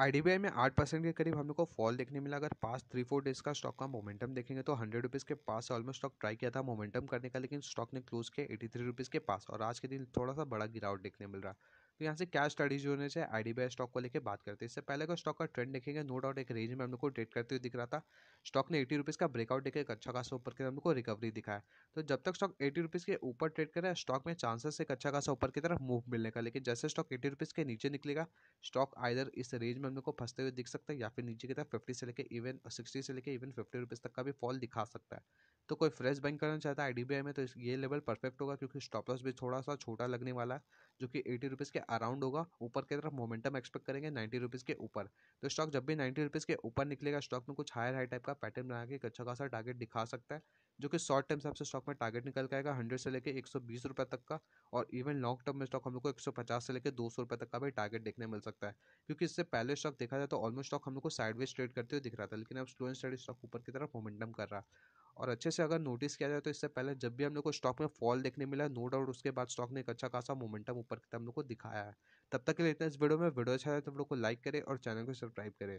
आई में आठ परसेंट के करीब हम लोग को फॉल देखने मिला अगर पास थ्री फोर डेज का स्टॉक का मोमेंटम देखेंगे तो हंड्रेड रुपीज़ के पास ऑलमोस्ट स्टॉक ट्राई किया था मोमेंटम करने का लेकिन स्टॉक ने क्लोज किया एटी थ्री रुपीज़ के पास और आज के दिन थोड़ा सा बड़ा गिरावट देखने मिल रहा तो यहाँ से क्या स्टडीज होने चाहिए आईडीबीआई स्टॉक को लेकर बात करते हैं इससे पहले का स्टॉक का ट्रेंड देखेंगे नो डाउट एक रेंज में हम लोग को ट्रेड करते हुए दिख रहा था स्टॉक ने एटी रुपीज़ का ब्रेकआउट देकर एक अच्छा खासा ऊपर की तरफ को रिकवरी दिखाया तो जब तक स्टॉक एटी रुपीज़ के ऊपर ट्रेड करे स्टॉक में चांसेस एक अच्छा खासा ऊपर की तरफ मूव मिलने का लेकिन जैसे स्टॉक एटी रुपीज़ के नीचे निकलेगा स्टॉक आइधर इस रेंज में हम लोग को फंसते हुए दिख सकता है या फिर नीचे की तरफ फिफ्टी से लेकर इवन सिक्सटी से लेकर इवन फिफ्टी रुपीज़ तक का भी फॉल दिखा सकता है तो कोई फ्रेश बाइंग करना चाहता है आई में तो ये लेवल परफेक्ट होगा क्योंकि स्टॉप लॉस भी थोड़ा सा छोटा लगने वाला है जो कि एटी रुपीज़ के अराउंड होगा ऊपर की तरफ मोमेंटम एक्सपेक्ट करेंगे नाइन्टी रुपीज़ के ऊपर तो स्टॉक जब भी नाइन्टी रुपीज़ के ऊपर निकलेगा स्टॉक में कुछ हायर हाई टाइप का पैटर्न बना के एक अच्छा खासा टारगेट दिखा सकता है जो कि शॉर्ट टर्म हिसाब से स्टॉक में टारगेट निकल के आएगा हंड्रेड से लेकर एक सौ बीस रुपये तक का और इवन लॉन्ग टर्म में स्टॉक हम लोग को एक सौ पचास से लेकर दो सौ रुपये तक का भी टारगेट देखने मिल सकता है क्योंकि इससे पहले स्टॉक देखा जाए तो ऑलमोस्ट स्टॉक हम लोग को साइडवेज ट्रेड करते हुए दिख रहा था लेकिन अब स्लो एंड स्टडी स्टॉक ऊपर की तरफ मोमेंटम कर रहा और अच्छे से अगर नोटिस किया जाए तो इससे पहले जब भी हम लोग को स्टॉक में फॉल देखने मिला नो डाउट उसके बाद स्टॉक ने एक अच्छा खासा मोमेंटम ऊपर की हम लोग को दिखाया है तब तक के लिए इतना इस वीडियो में वीडियो अच्छा है तो हम लोग को लाइक करें और चैनल को सब्सक्राइब करें